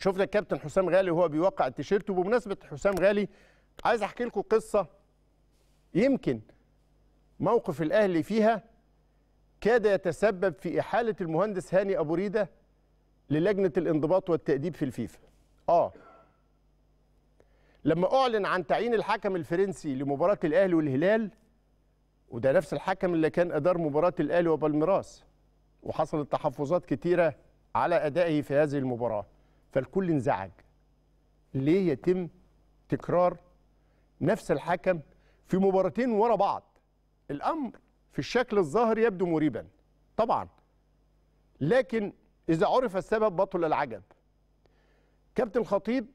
شفنا الكابتن حسام غالي وهو بيوقع التيشيرت وبمناسبه حسام غالي عايز احكي لكم قصه يمكن موقف الاهلي فيها كاد يتسبب في احاله المهندس هاني ابو ريده للجنه الانضباط والتاديب في الفيفا اه لما اعلن عن تعيين الحكم الفرنسي لمباراه الاهلي والهلال وده نفس الحكم اللي كان ادار مباراه الاهلي وبالميراس وحصلت تحفظات كتيره على ادائه في هذه المباراه فالكل انزعج ليه يتم تكرار نفس الحكم في مباراتين ورا بعض الامر في الشكل الظاهر يبدو مريبا طبعا لكن اذا عرف السبب بطل العجب كابتن خطيب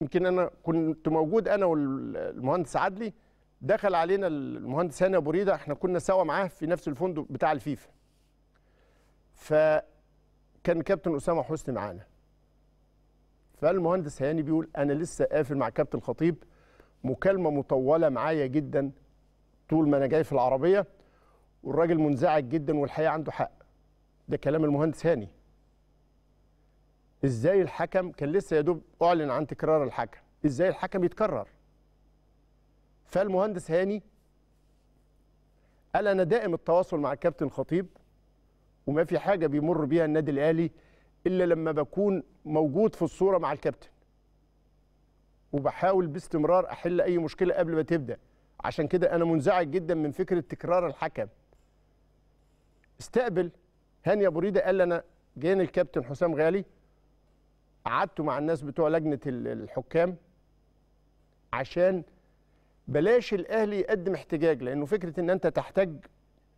يمكن انا كنت موجود انا والمهندس عدلي دخل علينا المهندس هاني ابو ريده احنا كنا سوا معاه في نفس الفندق بتاع الفيفا فكان كابتن اسامه حسني معانا فالمهندس هاني بيقول انا لسه قافل مع كابتن خطيب مكالمه مطوله معايا جدا طول ما انا جاي في العربيه والراجل منزعج جدا والحقيقه عنده حق ده كلام المهندس هاني ازاي الحكم كان لسه يا دوب اعلن عن تكرار الحكم ازاي الحكم يتكرر فالمهندس هاني قال انا دائم التواصل مع الكابتن خطيب وما في حاجه بيمر بيها النادي الاهلي الا لما بكون موجود في الصوره مع الكابتن وبحاول باستمرار احل اي مشكله قبل ما تبدا عشان كده انا منزعج جدا من فكره تكرار الحكم استقبل هاني ابو ريده قال انا جاني الكابتن حسام غالي قعدت مع الناس بتوع لجنه الحكام عشان بلاش الاهلي يقدم احتجاج لانه فكره ان انت تحتاج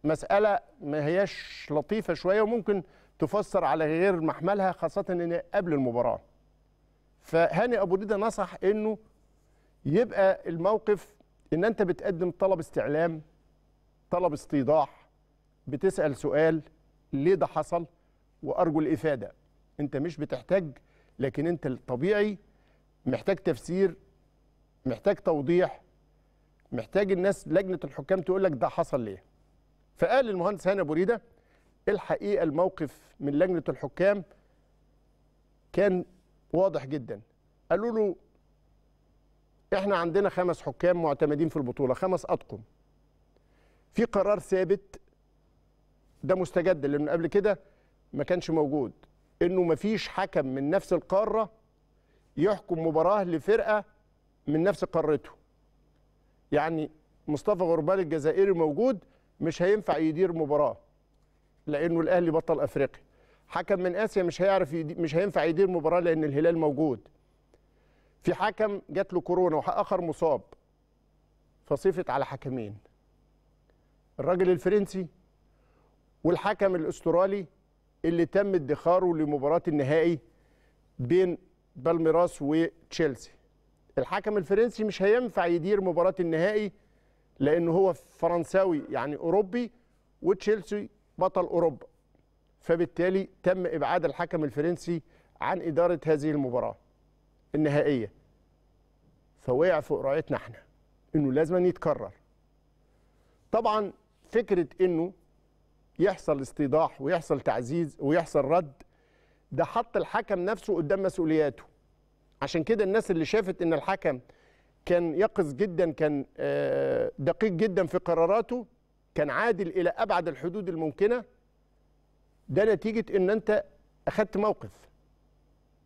مساله ما هياش لطيفه شويه وممكن تفسر على غير محملها خاصة إن قبل المباراة فهاني أبو ديدة نصح إنه يبقى الموقف إن أنت بتقدم طلب استعلام طلب استيضاح بتسأل سؤال ليه ده حصل وأرجو الإفادة أنت مش بتحتاج لكن أنت الطبيعي محتاج تفسير محتاج توضيح محتاج الناس لجنة الحكام تقول لك ده حصل ليه فقال المهندس هاني أبو ريده الحقيقه الموقف من لجنه الحكام كان واضح جدا قالوا له احنا عندنا خمس حكام معتمدين في البطوله خمس اطقم في قرار ثابت ده مستجد لانه قبل كده ما كانش موجود انه ما فيش حكم من نفس القاره يحكم مباراه لفرقه من نفس قارته يعني مصطفى غربال الجزائري موجود مش هينفع يدير مباراه لانه الاهلي بطل افريقيا حكم من اسيا مش هيعرف يدي مش هينفع يدير مباراه لان الهلال موجود في حكم جات له كورونا واخر مصاب فصفت على حكمين الراجل الفرنسي والحكم الاسترالي اللي تم ادخاره لمباراه النهائي بين بالميراس وتشيلسي الحكم الفرنسي مش هينفع يدير مباراه النهائي لانه هو فرنساوي يعني اوروبي وتشيلسي بطل اوروبا فبالتالي تم ابعاد الحكم الفرنسي عن اداره هذه المباراه النهائيه فوقع فوق رايتنا احنا انه لازم يتكرر طبعا فكره انه يحصل استيضاح ويحصل تعزيز ويحصل رد ده حط الحكم نفسه قدام مسؤولياته عشان كده الناس اللي شافت ان الحكم كان يقظ جدا كان آه، دقيق جدا في قراراته كان عادل الى ابعد الحدود الممكنه ده نتيجه ان انت اخذت موقف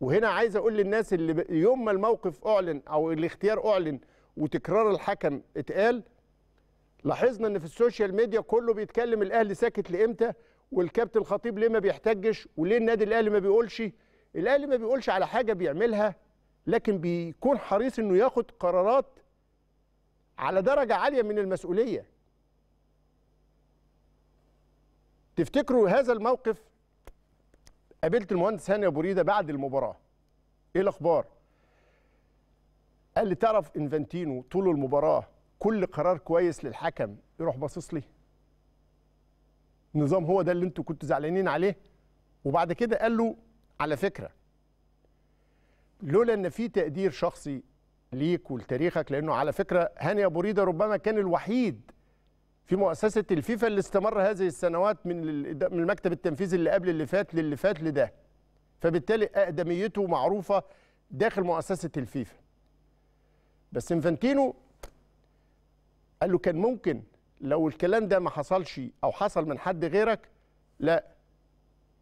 وهنا عايز اقول للناس اللي يوم ما الموقف اعلن او الاختيار اعلن وتكرار الحكم اتقال لاحظنا ان في السوشيال ميديا كله بيتكلم الاهلي ساكت لامتى والكابتن الخطيب ليه ما بيحتجش وليه النادي الاهلي ما بيقولش الاهلي ما بيقولش على حاجه بيعملها لكن بيكون حريص انه ياخد قرارات على درجه عاليه من المسؤوليه تفتكروا هذا الموقف قابلت المهندس هاني ابو ريده بعد المباراه ايه الاخبار قال لي تعرف انفانتينو طول المباراه كل قرار كويس للحكم يروح باصص لي النظام هو ده اللي انتوا كنتوا زعلانين عليه وبعد كده قال له على فكره لولا ان في تقدير شخصي ليك ولتاريخك لانه على فكره هاني ابو ريده ربما كان الوحيد في مؤسسه الفيفا اللي استمر هذه السنوات من من المكتب التنفيذي اللي قبل اللي فات للي فات لده فبالتالي اقدميته معروفه داخل مؤسسه الفيفا بس انفانتينو قال له كان ممكن لو الكلام ده ما حصلش او حصل من حد غيرك لا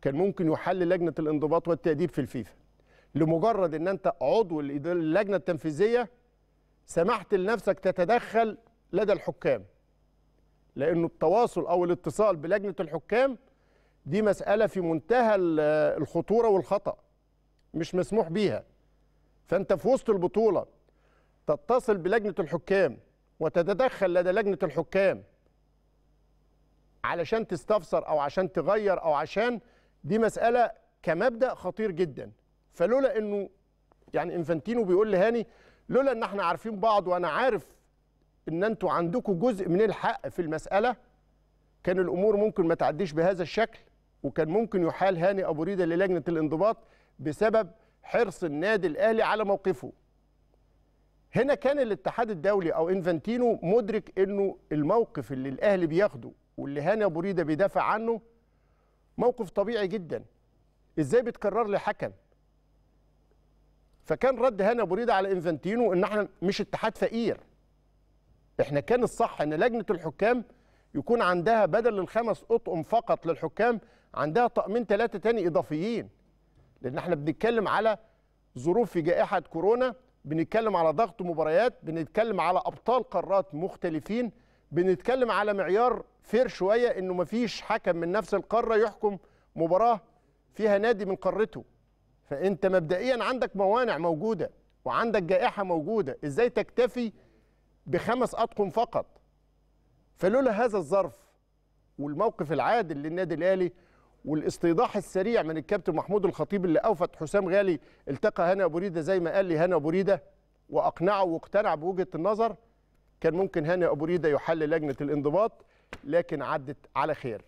كان ممكن يحل لجنه الانضباط والتاديب في الفيفا لمجرد ان انت عضو اللجنه التنفيذيه سمحت لنفسك تتدخل لدى الحكام لانه التواصل او الاتصال بلجنه الحكام دي مساله في منتهى الخطوره والخطا مش مسموح بيها فانت في وسط البطوله تتصل بلجنه الحكام وتتدخل لدى لجنه الحكام علشان تستفسر او عشان تغير او عشان دي مساله كمبدا خطير جدا فلولا انه يعني انفانتينو بيقول لهاني لولا ان احنا عارفين بعض وانا عارف ان انتوا عندكم جزء من الحق في المساله كان الامور ممكن ما تعديش بهذا الشكل وكان ممكن يحال هاني ابو ريده للجنه الانضباط بسبب حرص النادي الاهلي على موقفه هنا كان الاتحاد الدولي او انفانتينو مدرك انه الموقف اللي الاهلي بياخده واللي هاني ابو ريده بيدافع عنه موقف طبيعي جدا ازاي بيتكرر حكم؟ فكان رد هاني ابو ريده على انفانتينو ان احنا مش اتحاد فقير احنا كان الصح ان لجنه الحكام يكون عندها بدل الخمس اطقم فقط للحكام عندها طقمين ثلاثه تاني اضافيين لان احنا بنتكلم على ظروف في جائحه كورونا بنتكلم على ضغط مباريات بنتكلم على ابطال قارات مختلفين بنتكلم على معيار فير شويه انه مفيش حكم من نفس القاره يحكم مباراه فيها نادي من قارته فانت مبدئيا عندك موانع موجوده وعندك جائحه موجوده ازاي تكتفي بخمس اطقم فقط فلولا هذا الظرف والموقف العادل للنادي الاهلي والاستيضاح السريع من الكابتن محمود الخطيب اللي اوفت حسام غالي التقى هنا ابو ريده زي ما قال لي هنا ابو ريده واقنعه واقتنع بوجهه النظر كان ممكن هاني ابو ريده يحل لجنه الانضباط لكن عدت على خير